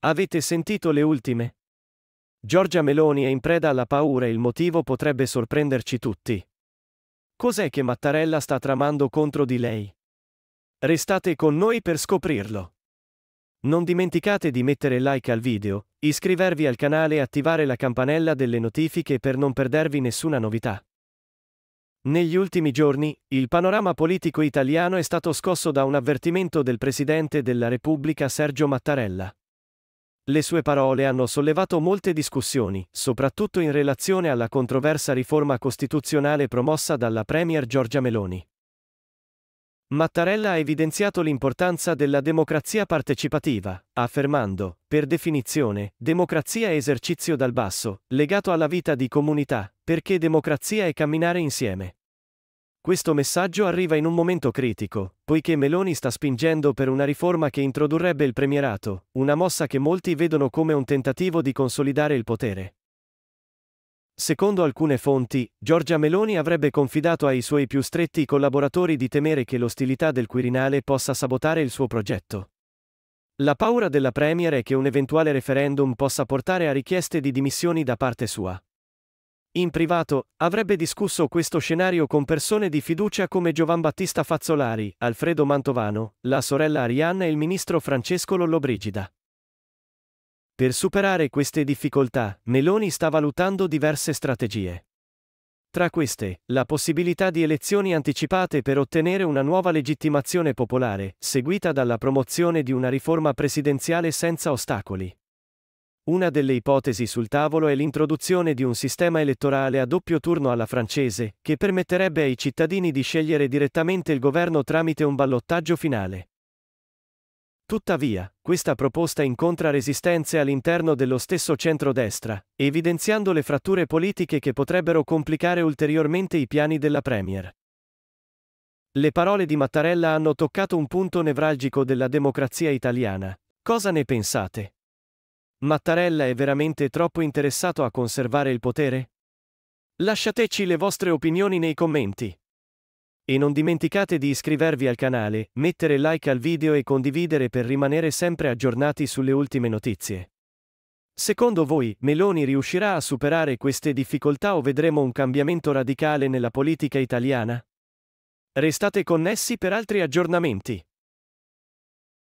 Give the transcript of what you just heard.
Avete sentito le ultime? Giorgia Meloni è in preda alla paura e il motivo potrebbe sorprenderci tutti. Cos'è che Mattarella sta tramando contro di lei? Restate con noi per scoprirlo. Non dimenticate di mettere like al video, iscrivervi al canale e attivare la campanella delle notifiche per non perdervi nessuna novità. Negli ultimi giorni, il panorama politico italiano è stato scosso da un avvertimento del Presidente della Repubblica Sergio Mattarella. Le sue parole hanno sollevato molte discussioni, soprattutto in relazione alla controversa riforma costituzionale promossa dalla Premier Giorgia Meloni. Mattarella ha evidenziato l'importanza della democrazia partecipativa, affermando, per definizione, democrazia è esercizio dal basso, legato alla vita di comunità, perché democrazia è camminare insieme. Questo messaggio arriva in un momento critico, poiché Meloni sta spingendo per una riforma che introdurrebbe il premierato, una mossa che molti vedono come un tentativo di consolidare il potere. Secondo alcune fonti, Giorgia Meloni avrebbe confidato ai suoi più stretti collaboratori di temere che l'ostilità del Quirinale possa sabotare il suo progetto. La paura della Premier è che un eventuale referendum possa portare a richieste di dimissioni da parte sua. In privato, avrebbe discusso questo scenario con persone di fiducia come Giovan Battista Fazzolari, Alfredo Mantovano, la sorella Arianna e il ministro Francesco Lollobrigida. Per superare queste difficoltà, Meloni sta valutando diverse strategie. Tra queste, la possibilità di elezioni anticipate per ottenere una nuova legittimazione popolare, seguita dalla promozione di una riforma presidenziale senza ostacoli. Una delle ipotesi sul tavolo è l'introduzione di un sistema elettorale a doppio turno alla francese, che permetterebbe ai cittadini di scegliere direttamente il governo tramite un ballottaggio finale. Tuttavia, questa proposta incontra resistenze all'interno dello stesso centrodestra, evidenziando le fratture politiche che potrebbero complicare ulteriormente i piani della Premier. Le parole di Mattarella hanno toccato un punto nevralgico della democrazia italiana. Cosa ne pensate? Mattarella è veramente troppo interessato a conservare il potere? Lasciateci le vostre opinioni nei commenti. E non dimenticate di iscrivervi al canale, mettere like al video e condividere per rimanere sempre aggiornati sulle ultime notizie. Secondo voi, Meloni riuscirà a superare queste difficoltà o vedremo un cambiamento radicale nella politica italiana? Restate connessi per altri aggiornamenti.